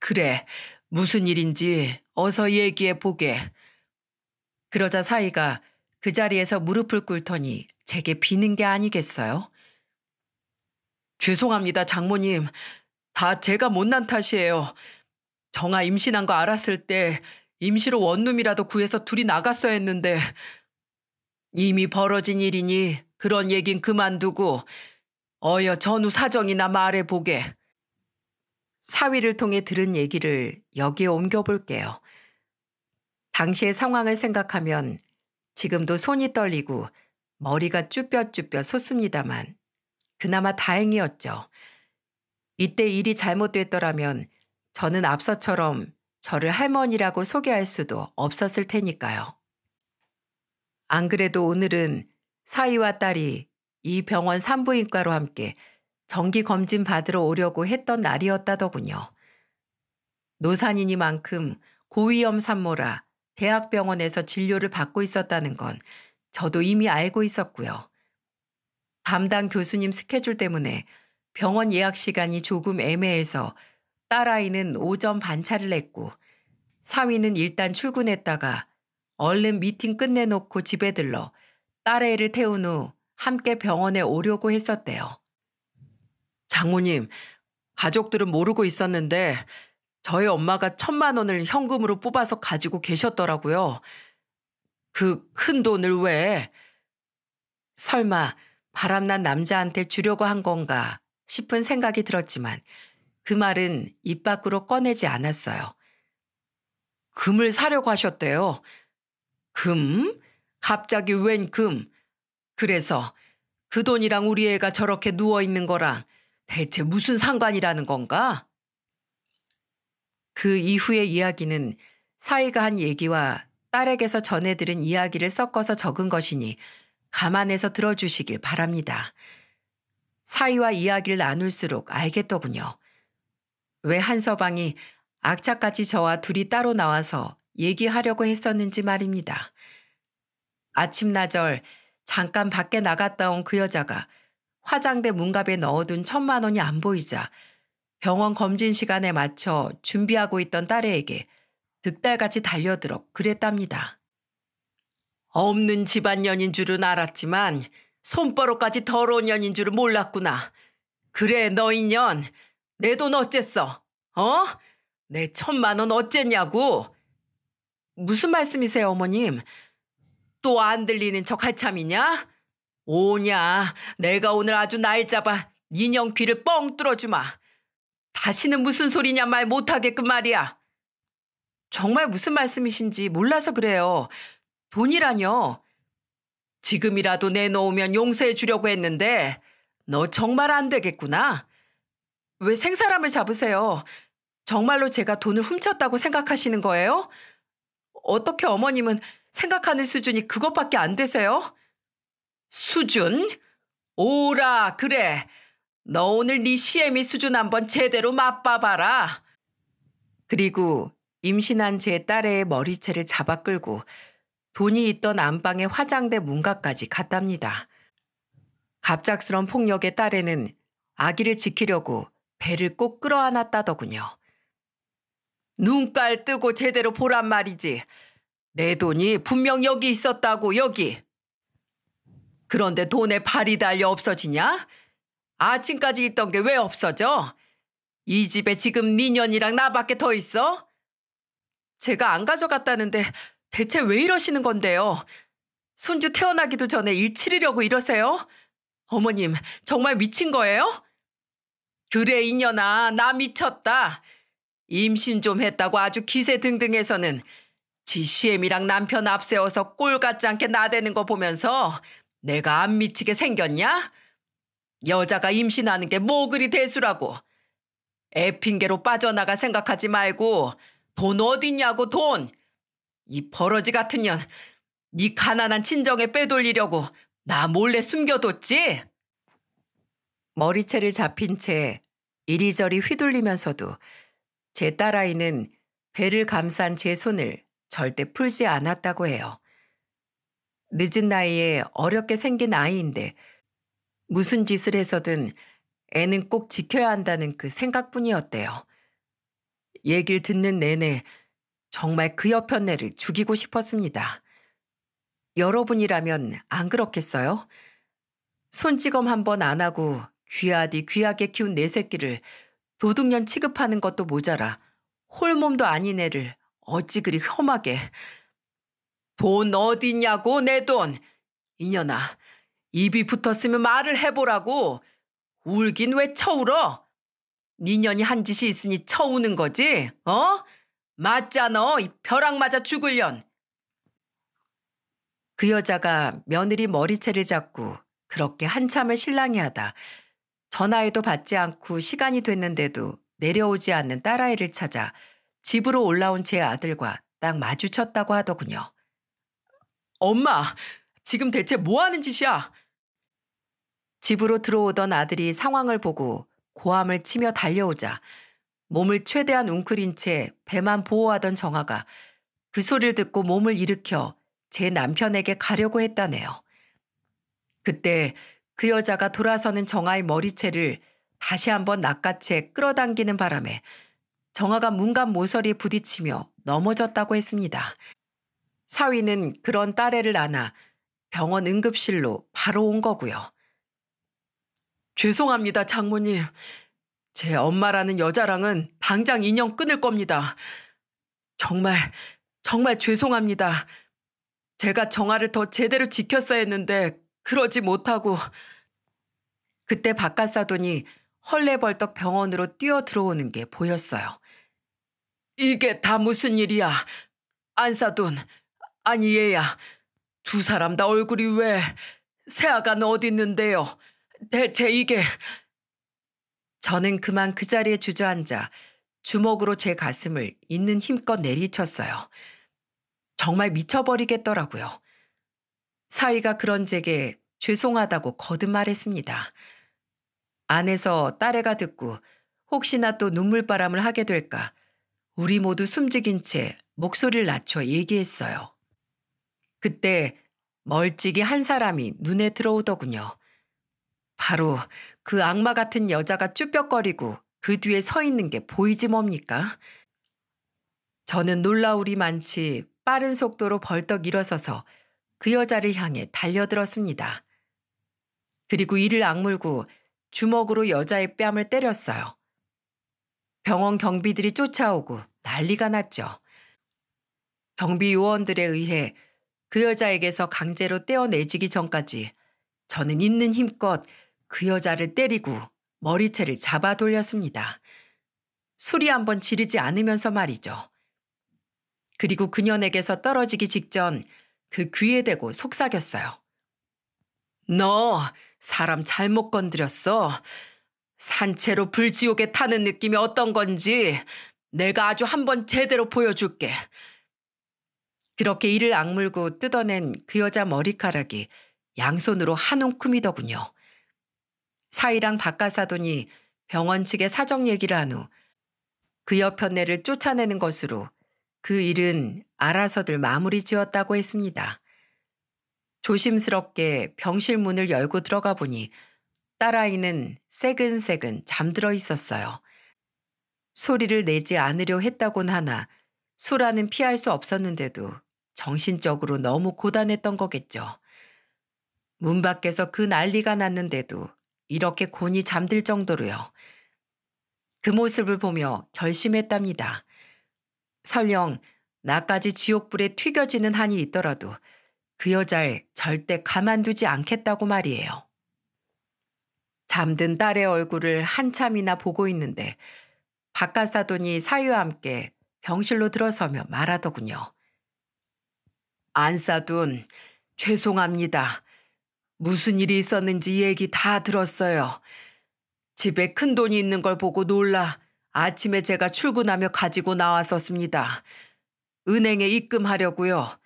그래, 무슨 일인지 어서 얘기해 보게. 그러자 사이가 그 자리에서 무릎을 꿇더니 제게 비는 게 아니겠어요? 죄송합니다, 장모님. 다 제가 못난 탓이에요. 정아 임신한 거 알았을 때 임시로 원룸이라도 구해서 둘이 나갔어야 했는데 이미 벌어진 일이니 그런 얘긴 그만두고 어여 전후 사정이나 말해보게. 사위를 통해 들은 얘기를 여기에 옮겨볼게요. 당시의 상황을 생각하면 지금도 손이 떨리고 머리가 쭈뼛쭈뼛 솟습니다만 그나마 다행이었죠. 이때 일이 잘못됐더라면 저는 앞서처럼 저를 할머니라고 소개할 수도 없었을 테니까요. 안 그래도 오늘은 사위와 딸이 이 병원 산부인과로 함께 정기 검진 받으러 오려고 했던 날이었다더군요. 노산이니만큼 고위험 산모라 대학병원에서 진료를 받고 있었다는 건 저도 이미 알고 있었고요. 담당 교수님 스케줄 때문에 병원 예약 시간이 조금 애매해서 딸아이는 오전 반차를 냈고 사위는 일단 출근했다가 얼른 미팅 끝내놓고 집에 들러 딸애를 태운 후 함께 병원에 오려고 했었대요. 장모님, 가족들은 모르고 있었는데 저희 엄마가 천만 원을 현금으로 뽑아서 가지고 계셨더라고요. 그 큰 돈을 왜? 설마 바람난 남자한테 주려고 한 건가 싶은 생각이 들었지만 그 말은 입 밖으로 꺼내지 않았어요. 금을 사려고 하셨대요. 금? 갑자기 웬 금? 그래서 그 돈이랑 우리 애가 저렇게 누워있는 거랑 대체 무슨 상관이라는 건가? 그 이후의 이야기는 사이가 한 얘기와 딸에게서 전해 들은 이야기를 섞어서 적은 것이니 감안해서 들어주시길 바랍니다. 사이와 이야기를 나눌수록 알겠더군요. 왜 한서방이 악착같이 저와 둘이 따로 나와서 얘기하려고 했었는지 말입니다. 아침나절 잠깐 밖에 나갔다 온 그 여자가 화장대 문갑에 넣어둔 천만 원이 안 보이자 병원 검진 시간에 맞춰 준비하고 있던 딸애에게 득달같이 달려들어 그랬답니다. 없는 집안년인 줄은 알았지만 손버릇까지 더러운 년인 줄은 몰랐구나. 그래 너인년 내돈 어쨌어? 어? 내 천만 원 어쨌냐고? 무슨 말씀이세요, 어머님? 또 안 들리는 척 할 참이냐? 오냐, 내가 오늘 아주 날 잡아 인형 귀를 뻥 뚫어주마. 다시는 무슨 소리냐 말 못하게끔 말이야. 정말 무슨 말씀이신지 몰라서 그래요. 돈이라뇨. 지금이라도 내놓으면 용서해 주려고 했는데 너 정말 안 되겠구나. 왜 생사람을 잡으세요? 정말로 제가 돈을 훔쳤다고 생각하시는 거예요? 어떻게 어머님은 생각하는 수준이 그것밖에 안 되세요? 수준? 오라 그래. 너 오늘 네 시애미 수준 한번 제대로 맛봐봐라. 그리고 임신한 제 딸의 머리채를 잡아 끌고 돈이 있던 안방의 화장대 문가까지 갔답니다. 갑작스런 폭력의 딸에는 아기를 지키려고 배를 꼭 끌어안았다더군요. 눈깔 뜨고 제대로 보란 말이지. 내 돈이 분명 여기 있었다고, 여기. 그런데 돈에 발이 달려 없어지냐? 아침까지 있던 게 왜 없어져? 이 집에 지금 니년이랑 나밖에 더 있어? 제가 안 가져갔다는데 대체 왜 이러시는 건데요? 손주 태어나기도 전에 일치리려고 이러세요? 어머님, 정말 미친 거예요? 그래 이년아 나 미쳤다. 임신 좀 했다고 아주 기세 등등해서는 지시엠이랑 남편 앞세워서 꼴 같지 않게 나대는 거 보면서 내가 안 미치게 생겼냐? 여자가 임신하는 게 뭐 그리 대수라고. 애 핑계로 빠져나가 생각하지 말고 돈 어딨냐고 돈. 이 버러지 같은 년, 네 가난한 친정에 빼돌리려고 나 몰래 숨겨뒀지? 머리채를 잡힌 채 이리저리 휘둘리면서도 제 딸아이는 배를 감싼 제 손을 절대 풀지 않았다고 해요. 늦은 나이에 어렵게 생긴 아이인데 무슨 짓을 해서든 애는 꼭 지켜야 한다는 그 생각뿐이었대요. 얘길 듣는 내내 정말 그 여편네를 죽이고 싶었습니다. 여러분이라면 안 그렇겠어요? 손찌검 한번안 하고 귀하디 귀하게 키운 내 네 새끼를 도둑년 취급하는 것도 모자라 홀몸도 아닌 애를 어찌 그리 험하게 돈 어디냐고 내 돈 이년아 입이 붙었으면 말을 해보라고 울긴 왜 쳐울어 니년이 한 짓이 있으니 쳐우는 거지 어 맞잖아 이 벼락 맞아 죽을련그 여자가 며느리 머리채를 잡고 그렇게 한참을 실랑이하다 전화에도 받지 않고 시간이 됐는데도 내려오지 않는 딸아이를 찾아 집으로 올라온 제 아들과 딱 마주쳤다고 하더군요. 엄마, 지금 대체 뭐 하는 짓이야? 집으로 들어오던 아들이 상황을 보고 고함을 치며 달려오자 몸을 최대한 웅크린 채 배만 보호하던 정아가 그 소리를 듣고 몸을 일으켜 제 남편에게 가려고 했다네요. 그때 그 여자가 돌아서는 정아의 머리채를 다시 한번 낚아채 끌어당기는 바람에 정아가 문간 모서리에 부딪히며 넘어졌다고 했습니다. 사위는 그런 딸애를 안아 병원 응급실로 바로 온 거고요. 죄송합니다, 장모님. 제 엄마라는 여자랑은 당장 인형 끊을 겁니다. 정말, 정말 죄송합니다. 제가 정아를 더 제대로 지켰어야 했는데 그러지 못하고 그때 바깥 사돈이 헐레벌떡 병원으로 뛰어 들어오는 게 보였어요. 이게 다 무슨 일이야. 안사돈, 아니 얘야. 두 사람 다 얼굴이 왜, 새아간 어디 있는데요. 대체 이게... 저는 그만 그 자리에 주저앉아 주먹으로 제 가슴을 있는 힘껏 내리쳤어요. 정말 미쳐버리겠더라고요. 사이가 그런 제게 죄송하다고 거듭 말했습니다. 안에서 딸애가 듣고 혹시나 또 눈물바람을 하게 될까 우리 모두 숨죽인 채 목소리를 낮춰 얘기했어요. 그때 멀찍이 한 사람이 눈에 들어오더군요. 바로 그 악마 같은 여자가 쭈뼛거리고 그 뒤에 서 있는 게 보이지 뭡니까? 저는 놀라울이 많지 빠른 속도로 벌떡 일어서서 그 여자를 향해 달려들었습니다. 그리고 이를 악물고 주먹으로 여자의 뺨을 때렸어요. 병원 경비들이 쫓아오고 난리가 났죠. 경비 요원들에 의해 그 여자에게서 강제로 떼어내지기 전까지 저는 있는 힘껏 그 여자를 때리고 머리채를 잡아 돌렸습니다. 소리 한번 지르지 않으면서 말이죠. 그리고 그녀에게서 떨어지기 직전 그 귀에 대고 속삭였어요. 너 사람 잘못 건드렸어. 산채로 불지옥에 타는 느낌이 어떤 건지 내가 아주 한번 제대로 보여줄게. 그렇게 이를 악물고 뜯어낸 그 여자 머리카락이 양손으로 한 움큼이더군요. 사이랑 바깥사돈이 병원 측에 사정 얘기를 한 후그옆 편네를 쫓아내는 것으로 그 일은 알아서들 마무리 지었다고 했습니다. 조심스럽게 병실 문을 열고 들어가 보니 딸아이는 새근새근 잠들어 있었어요. 소리를 내지 않으려 했다곤 하나 소라는 피할 수 없었는데도 정신적으로 너무 고단했던 거겠죠. 문 밖에서 그 난리가 났는데도 이렇게 곤히 잠들 정도로요. 그 모습을 보며 결심했답니다. 설령 나까지 지옥불에 튀겨지는 한이 있더라도 그 여자를 절대 가만두지 않겠다고 말이에요. 잠든 딸의 얼굴을 한참이나 보고 있는데 바깥 사돈이 사유와 함께 병실로 들어서며 말하더군요. 안 사돈, 죄송합니다. 무슨 일이 있었는지 얘기 다 들었어요. 집에 큰 돈이 있는 걸 보고 놀라 아침에 제가 출근하며 가지고 나왔었습니다. 은행에 입금하려고요.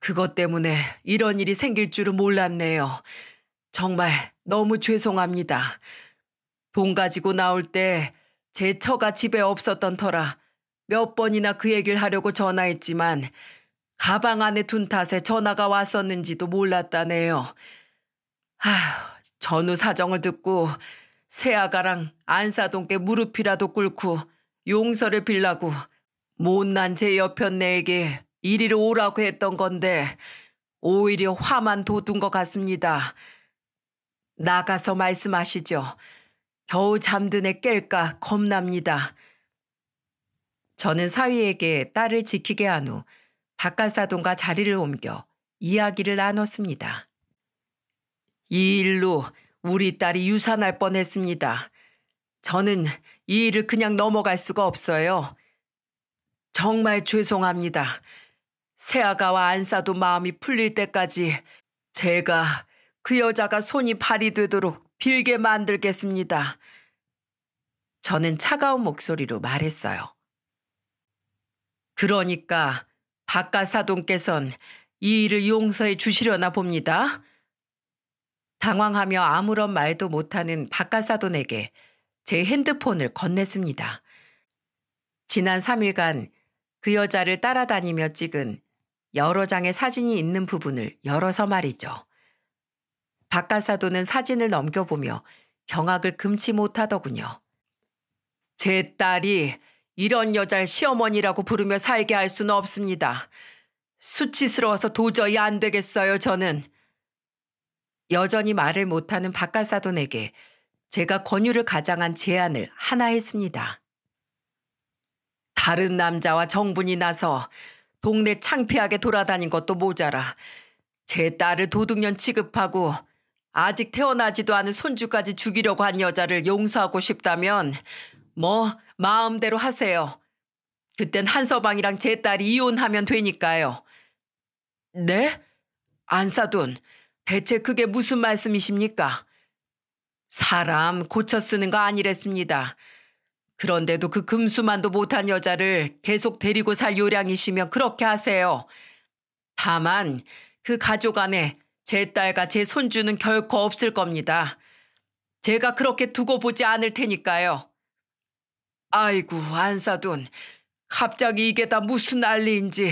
그것 때문에 이런 일이 생길 줄은 몰랐네요. 정말 너무 죄송합니다. 돈 가지고 나올 때 제 처가 집에 없었던 터라 몇 번이나 그 얘기를 하려고 전화했지만 가방 안에 둔 탓에 전화가 왔었는지도 몰랐다네요. 아휴, 전후 사정을 듣고 새아가랑 안사동께 무릎이라도 꿇고 용서를 빌라고 못난 제 여편네에게 이리로 오라고 했던 건데 오히려 화만 돋운 것 같습니다. 나가서 말씀하시죠. 겨우 잠든 애 깰까 겁납니다. 저는 사위에게 딸을 지키게 한 후바깥사동과 자리를 옮겨 이야기를 나눴습니다. 이 일로 우리 딸이 유산할 뻔했습니다. 저는 이 일을 그냥 넘어갈 수가 없어요. 정말 죄송합니다. 새아가와 안사도 마음이 풀릴 때까지 제가 그 여자가 손이 발이 되도록 빌게 만들겠습니다. 저는 차가운 목소리로 말했어요. 그러니까 박가사돈께선 이 일을 용서해 주시려나 봅니다. 당황하며 아무런 말도 못하는 바깥사돈에게 제 핸드폰을 건넸습니다. 지난 3일간 그 여자를 따라다니며 찍은 여러 장의 사진이 있는 부분을 열어서 말이죠. 바깥사돈은 사진을 넘겨보며 경악을 금치 못하더군요. 제 딸이 이런 여자를 시어머니라고 부르며 살게 할 수는 없습니다. 수치스러워서 도저히 안 되겠어요, 저는. 여전히 말을 못하는 박간사돈에게 제가 권유를 가장한 제안을 하나 했습니다. 다른 남자와 정분이 나서 동네 창피하게 돌아다닌 것도 모자라 제 딸을 도둑년 취급하고 아직 태어나지도 않은 손주까지 죽이려고 한 여자를 용서하고 싶다면 뭐 마음대로 하세요. 그땐 한서방이랑 제 딸이 이혼하면 되니까요. 네? 안사돈 대체 그게 무슨 말씀이십니까? 사람 고쳐 쓰는 거 아니랬습니다. 그런데도 그 금수만도 못한 여자를 계속 데리고 살 요량이시면 그렇게 하세요. 다만 그 가족 안에 제 딸과 제 손주는 결코 없을 겁니다. 제가 그렇게 두고 보지 않을 테니까요. 아이고 안사돈 갑자기 이게 다 무슨 난리인지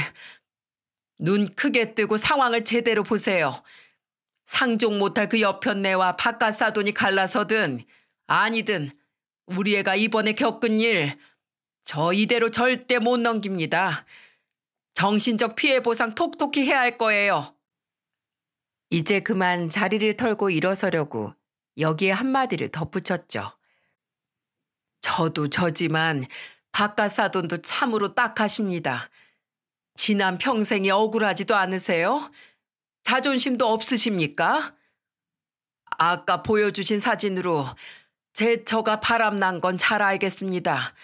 눈 크게 뜨고 상황을 제대로 보세요. 상종 못할 그 여편네와 바깥 사돈이 갈라서든 아니든 우리 애가 이번에 겪은 일 저 이대로 절대 못 넘깁니다. 정신적 피해 보상 톡톡히 해야 할 거예요. 이제 그만 자리를 털고 일어서려고 여기에 한마디를 덧붙였죠. 저도 저지만 바깥 사돈도 참으로 딱하십니다. 지난 평생이 억울하지도 않으세요? 자존심도 없으십니까? 아까 보여주신 사진으로 제 처가 바람난 건 잘 알겠습니다.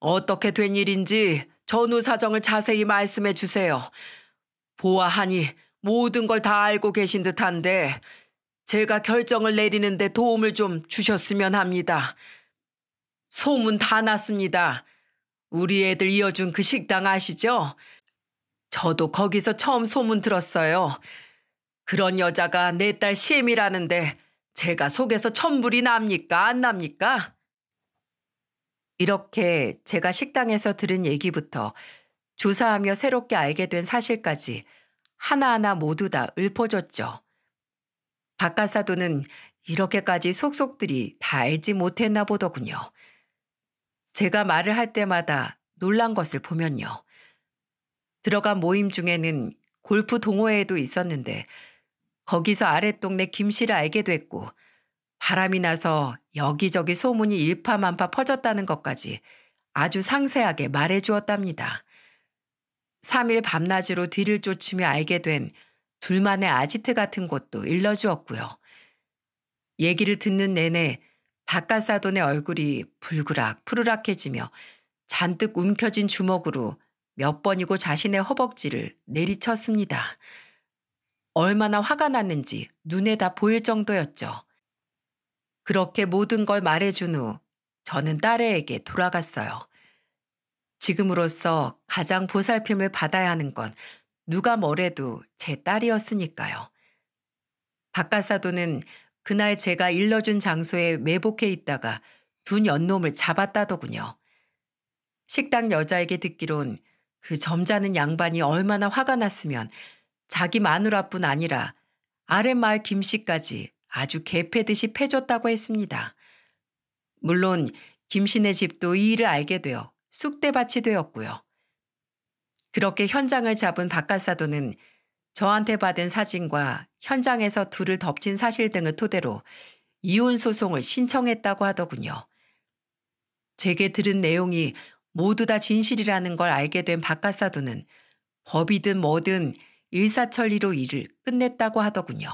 어떻게 된 일인지 전후 사정을 자세히 말씀해 주세요. 보아하니 모든 걸 다 알고 계신 듯한데 제가 결정을 내리는데 도움을 좀 주셨으면 합니다. 소문 다 났습니다. 우리 애들 이어준 그 식당 아시죠? 저도 거기서 처음 소문 들었어요. 그런 여자가 내 딸 시엠이라는데 제가 속에서 천불이 납니까 안 납니까? 이렇게 제가 식당에서 들은 얘기부터 조사하며 새롭게 알게 된 사실까지 하나하나 모두 다읊어졌죠 박가사도는 이렇게까지 속속들이 다 알지 못했나 보더군요. 제가 말을 할 때마다 놀란 것을 보면요. 들어간 모임 중에는 골프 동호회도 에 있었는데 거기서 아랫동네 김씨를 알게 됐고 바람이 나서 여기저기 소문이 일파만파 퍼졌다는 것까지 아주 상세하게 말해 주었답니다. 3일 밤낮으로 뒤를 쫓으며 알게 된 둘만의 아지트 같은 곳도 일러주었고요. 얘기를 듣는 내내 바깥 사돈의 얼굴이 불그락 푸르락해지며 잔뜩 움켜진 주먹으로 몇 번이고 자신의 허벅지를 내리쳤습니다. 얼마나 화가 났는지 눈에 다 보일 정도였죠. 그렇게 모든 걸 말해준 후 저는 딸애에게 돌아갔어요. 지금으로서 가장 보살핌을 받아야 하는 건 누가 뭐래도 제 딸이었으니까요. 박가사도는 그날 제가 일러준 장소에 매복해 있다가 둔 연놈을 잡았다더군요. 식당 여자에게 듣기론 그 점잖은 양반이 얼마나 화가 났으면 자기 마누라뿐 아니라 아랫마을 김씨까지 아주 개패듯이 패줬다고 했습니다. 물론 김씨네 집도 이 일을 알게 되어 쑥대밭이 되었고요. 그렇게 현장을 잡은 박갓사도는 저한테 받은 사진과 현장에서 둘을 덮친 사실 등을 토대로 이혼 소송을 신청했다고 하더군요. 제게 들은 내용이 모두 다 진실이라는 걸 알게 된 박가사도는 법이든 뭐든 일사천리로 일을 끝냈다고 하더군요.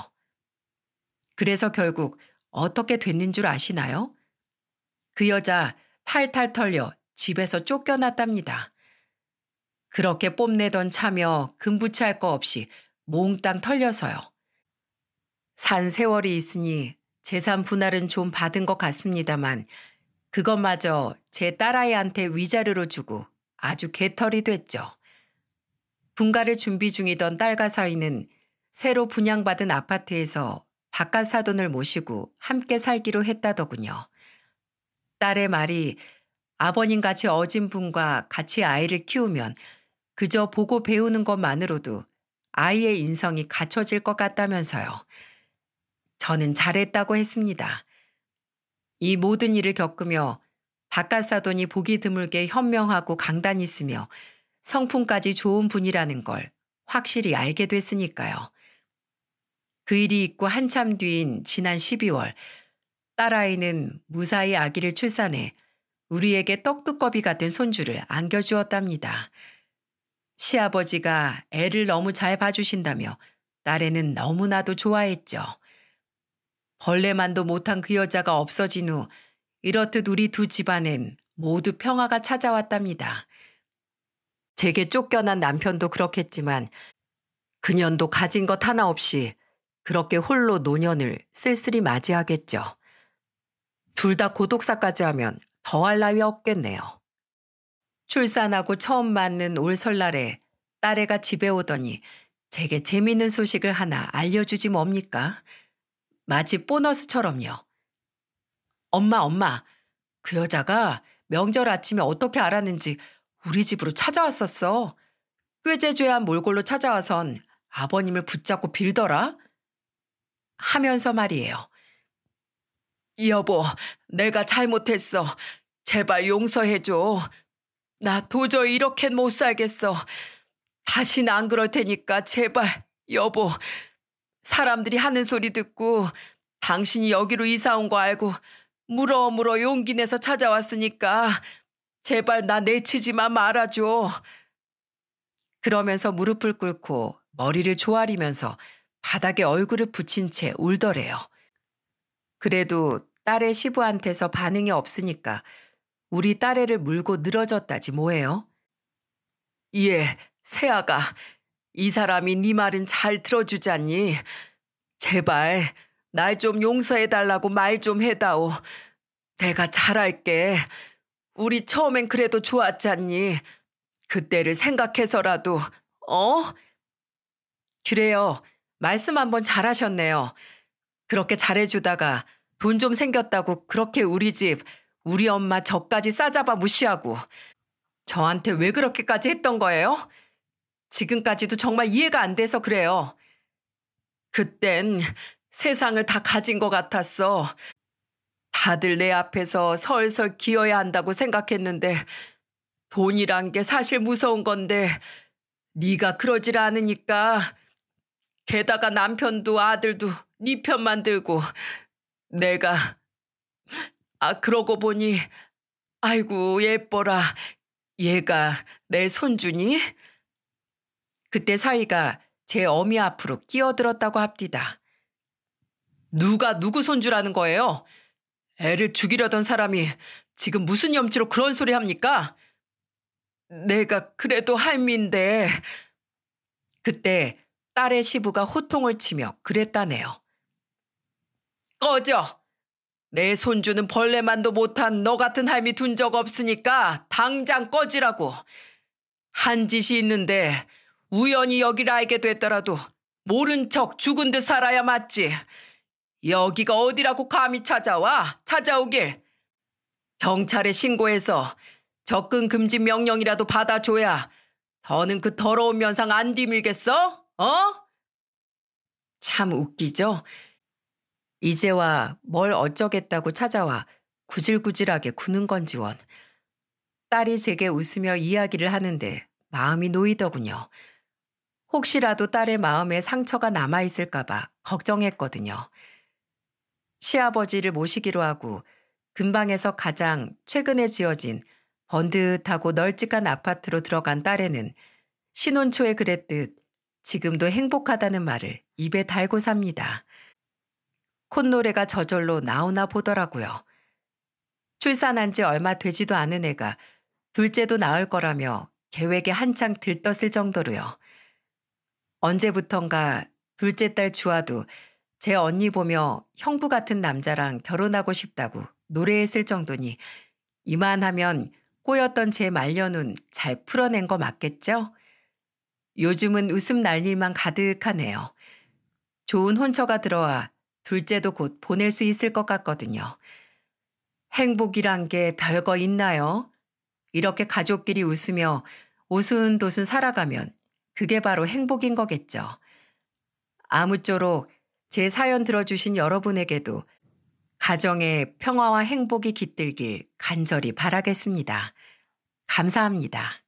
그래서 결국 어떻게 됐는 줄 아시나요? 그 여자 탈탈 털려 집에서 쫓겨났답니다. 그렇게 뽐내던 차며 금부치할 거 없이 몽땅 털려서요. 산 세월이 있으니 재산 분할은 좀 받은 것 같습니다만 그것마저 제 딸아이한테 위자료로 주고 아주 개털이 됐죠. 분가를 준비 중이던 딸과 사위는 새로 분양받은 아파트에서 바깥 사돈을 모시고 함께 살기로 했다더군요. 딸의 말이 아버님 같이 어진 분과 같이 아이를 키우면 그저 보고 배우는 것만으로도 아이의 인성이 갖춰질 것 같다면서요. 저는 잘했다고 했습니다. 이 모든 일을 겪으며 바깥사돈이 보기 드물게 현명하고 강단 있으며 성품까지 좋은 분이라는 걸 확실히 알게 됐으니까요. 그 일이 있고 한참 뒤인 지난 12월 딸아이는 무사히 아기를 출산해 우리에게 떡두꺼비 같은 손주를 안겨주었답니다. 시아버지가 애를 너무 잘 봐주신다며 딸애는 너무나도 좋아했죠. 벌레만도 못한 그 여자가 없어진 후 이렇듯 우리 두 집안엔 모두 평화가 찾아왔답니다. 제게 쫓겨난 남편도 그렇겠지만 그년도 가진 것 하나 없이 그렇게 홀로 노년을 쓸쓸히 맞이하겠죠. 둘 다 고독사까지 하면 더할 나위 없겠네요. 출산하고 처음 맞는 올 설날에 딸애가 집에 오더니 제게 재미있는 소식을 하나 알려주지 뭡니까? 마치 보너스처럼요. 엄마, 엄마. 그 여자가 명절 아침에 어떻게 알았는지 우리 집으로 찾아왔었어. 꾀죄죄한 몰골로 찾아와선 아버님을 붙잡고 빌더라. 하면서 말이에요. 여보, 내가 잘못했어. 제발 용서해줘. 나 도저히 이렇게 못 살겠어. 다신 안 그럴 테니까 제발, 여보, 사람들이 하는 소리 듣고 당신이 여기로 이사 온 거 알고 물어물어 용기 내서 찾아왔으니까 제발 나 내치지만 말아줘. 그러면서 무릎을 꿇고 머리를 조아리면서 바닥에 얼굴을 붙인 채 울더래요. 그래도 딸의 시부한테서 반응이 없으니까 우리 딸애를 물고 늘어졌다지 뭐예요? 예, 새아가 이 사람이 네 말은 잘 들어주잖니. 제발 날 좀 용서해달라고 말 좀 해다오. 내가 잘할게. 우리 처음엔 그래도 좋았잖니. 그때를 생각해서라도 어? 그래요. 말씀 한번 잘하셨네요. 그렇게 잘해주다가 돈 좀 생겼다고 그렇게 우리 집, 우리 엄마 저까지 싸잡아 무시하고 저한테 왜 그렇게까지 했던 거예요? 지금까지도 정말 이해가 안 돼서 그래요. 그땐 세상을 다 가진 것 같았어. 다들 내 앞에서 설설 기어야 한다고 생각했는데 돈이란 게 사실 무서운 건데 네가 그러질 않으니까 게다가 남편도 아들도 네 편만 들고 내가 아 그러고 보니 아이고 예뻐라 얘가 내 손주니? 그때 사위가 제 어미 앞으로 끼어들었다고 합디다. 누가 누구 손주라는 거예요? 애를 죽이려던 사람이 지금 무슨 염치로 그런 소리 합니까? 내가 그래도 할미인데. 그때 딸의 시부가 호통을 치며 그랬다네요. 꺼져! 내 손주는 벌레만도 못한 너 같은 할미 둔 적 없으니까 당장 꺼지라고. 한 짓이 있는데 우연히 여기를 알게 됐더라도 모른 척 죽은 듯 살아야 맞지. 여기가 어디라고 감히 찾아와? 찾아오길. 경찰에 신고해서 접근 금지 명령이라도 받아줘야 더는 그 더러운 면상 안 뒤밀겠어? 어? 참 웃기죠? 이제와 뭘 어쩌겠다고 찾아와 구질구질하게 구는 건지원. 딸이 제게 웃으며 이야기를 하는데 마음이 놓이더군요. 혹시라도 딸의 마음에 상처가 남아있을까봐 걱정했거든요. 시아버지를 모시기로 하고 근방에서 가장 최근에 지어진 번듯하고 널찍한 아파트로 들어간 딸에는 신혼초에 그랬듯 지금도 행복하다는 말을 입에 달고 삽니다. 콧노래가 저절로 나오나 보더라고요. 출산한 지 얼마 되지도 않은 애가 둘째도 낳을 거라며 계획에 한창 들떴을 정도로요. 언제부턴가 둘째 딸 주아도 제 언니 보며 형부 같은 남자랑 결혼하고 싶다고 노래했을 정도니 이만하면 꼬였던 제 말년은 잘 풀어낸 거 맞겠죠? 요즘은 웃음 날일만 가득하네요. 좋은 혼처가 들어와 둘째도 곧 보낼 수 있을 것 같거든요. 행복이란 게 별거 있나요? 이렇게 가족끼리 웃으며 오순도순 살아가면 그게 바로 행복인 거겠죠. 아무쪼록 제 사연 들어주신 여러분에게도 가정의 평화와 행복이 깃들길 간절히 바라겠습니다. 감사합니다.